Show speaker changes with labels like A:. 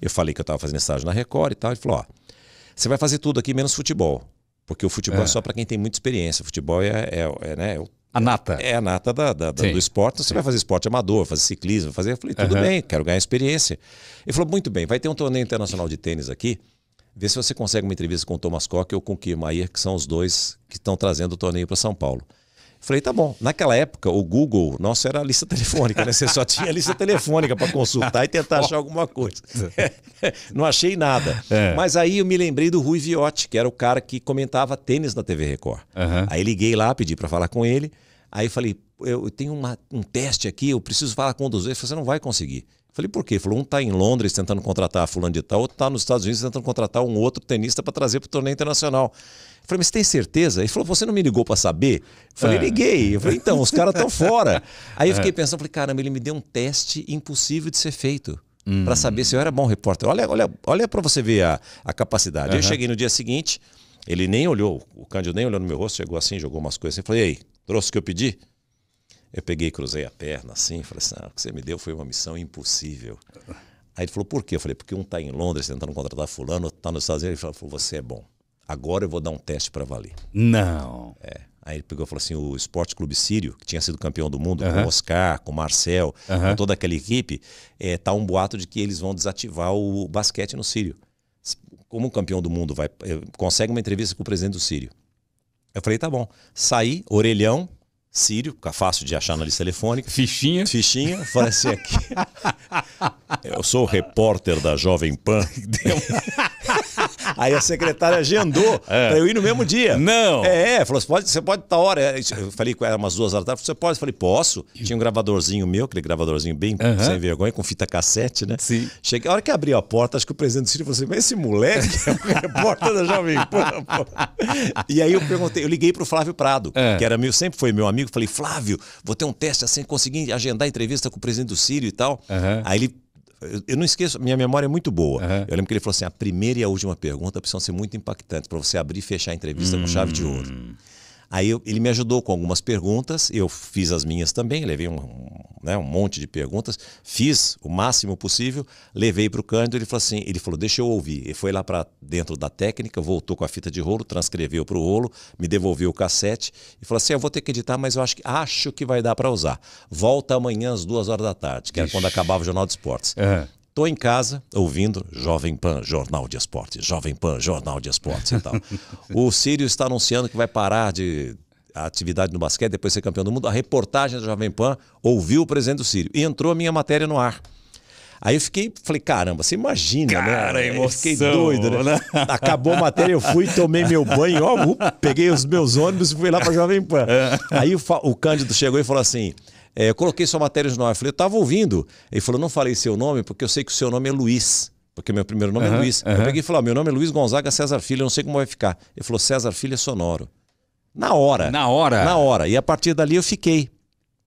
A: Eu falei que eu estava fazendo estágio na Record e tal. Ele falou: ó, você vai fazer tudo aqui menos futebol. Porque o futebol é, é só para quem tem muita experiência. O futebol é, é, é né, o a nata. É a nata da, da, da do esporte. Então você Sim. vai fazer esporte amador, fazer ciclismo, fazer. Eu falei, tudo uhum. bem, quero ganhar experiência. Ele falou, muito bem, vai ter um torneio internacional de tênis aqui. Vê se você consegue uma entrevista com o Thomas Koch ou com o Kim que são os dois que estão trazendo o torneio para São Paulo. Falei, tá bom. Naquela época, o Google, nosso era a lista telefônica, né? Você só tinha a lista telefônica para consultar e tentar achar alguma coisa. Não achei nada. É. Mas aí eu me lembrei do Rui Viotti, que era o cara que comentava tênis na TV Record. Uhum. Aí liguei lá, pedi para falar com ele. Aí falei, eu tenho uma, um teste aqui, eu preciso falar com um dos dois. Você não vai conseguir. Falei, por quê? Ele falou, um está em Londres tentando contratar fulano de tal, outro está nos Estados Unidos tentando contratar um outro tenista para trazer para o torneio internacional. Eu falei, mas você tem certeza? Ele falou, você não me ligou para saber? Eu falei, é. liguei. Eu falei, então, os caras estão fora. Aí eu é. fiquei pensando, falei, caramba, ele me deu um teste impossível de ser feito. Hum. Para saber se eu era bom repórter. Olha, olha, olha para você ver a, a capacidade. Uhum. Eu cheguei no dia seguinte, ele nem olhou, o Cândido nem olhou no meu rosto, chegou assim, jogou umas coisas assim. Falei, ei, trouxe o que eu pedi? Eu peguei, cruzei a perna assim, falei assim: ah, o que você me deu foi uma missão impossível. Aí ele falou: por quê? Eu falei: porque um está em Londres tentando contratar Fulano, está nos Estados Unidos. Ele falou: você é bom. Agora eu vou dar um teste para valer. Não. É. Aí ele pegou e falou assim: o Esporte Clube Sírio, que tinha sido campeão do mundo, uhum. com o Oscar, com o Marcel, uhum. com toda aquela equipe, é, tá um boato de que eles vão desativar o basquete no Sírio. Como o campeão do mundo vai, eh, consegue uma entrevista com o presidente do Sírio. Eu falei: tá bom. Saí, orelhão, Sírio, fica fácil de achar na lista telefônica. Fichinha. Fichinha, falei assim aqui. Eu sou o repórter da Jovem Pan. Deu uma... Aí a secretária agendou é. pra eu ir no mesmo dia. Não. É, é falou, você pode, você pode tá hora. É, eu falei que era umas duas horas da tarde. Você pode? Eu falei, posso. Tinha um gravadorzinho meu, aquele gravadorzinho bem uhum. sem vergonha, com fita cassete, né? Sim. Cheguei, a hora que abriu a porta, acho que o presidente do Ciro falou assim, mas esse moleque é o repórter da Jovem Pan. e aí eu perguntei, eu liguei pro Flávio Prado, é. que era meu, sempre foi meu amigo. Falei, Flávio, vou ter um teste assim, consegui agendar entrevista com o presidente do Ciro e tal. Uhum. Aí ele eu, não esqueço, minha memória é muito boa. Uhum. Eu lembro que ele falou assim: a primeira e a última pergunta precisam ser muito impactantes para você abrir e fechar a entrevista hum. com chave de ouro. Aí eu, ele me ajudou com algumas perguntas, eu fiz as minhas também, levei um, um, né, um monte de perguntas, fiz o máximo possível, levei para o Cândido, ele falou assim, ele falou, deixa eu ouvir. Ele foi lá para dentro da técnica, voltou com a fita de rolo, transcreveu para o rolo, me devolveu o cassete e falou assim, ah, eu vou ter que editar, mas eu acho que, acho que vai dar para usar. Volta amanhã às duas horas da tarde, que era quando acabava o Jornal de Esportes. Uhum estou em casa ouvindo Jovem Pan, Jornal de Esportes, Jovem Pan, Jornal de Esportes e tal. o Sírio está anunciando que vai parar de atividade no basquete, depois ser campeão do mundo. A reportagem da Jovem Pan ouviu o presidente do Sírio e entrou a minha matéria no ar. Aí eu fiquei, falei, caramba, você imagina, Cara, né? Cara, fiquei doido, né? né? Acabou a matéria, eu fui, tomei meu banho, ó, uh, peguei os meus ônibus e fui lá pra Jovem Pan. É. Aí o, o Cândido chegou e falou assim, é, eu coloquei sua matéria no jornal. Eu falei, eu estava ouvindo. Ele falou, não falei seu nome porque eu sei que o seu nome é Luiz. Porque meu primeiro nome uhum, é Luiz. Uhum. Eu peguei e falei, ah, meu nome é Luiz Gonzaga César Filho, eu não sei como vai ficar. Ele falou, César Filho é sonoro. Na hora. Na hora? Na hora. E a partir dali eu fiquei.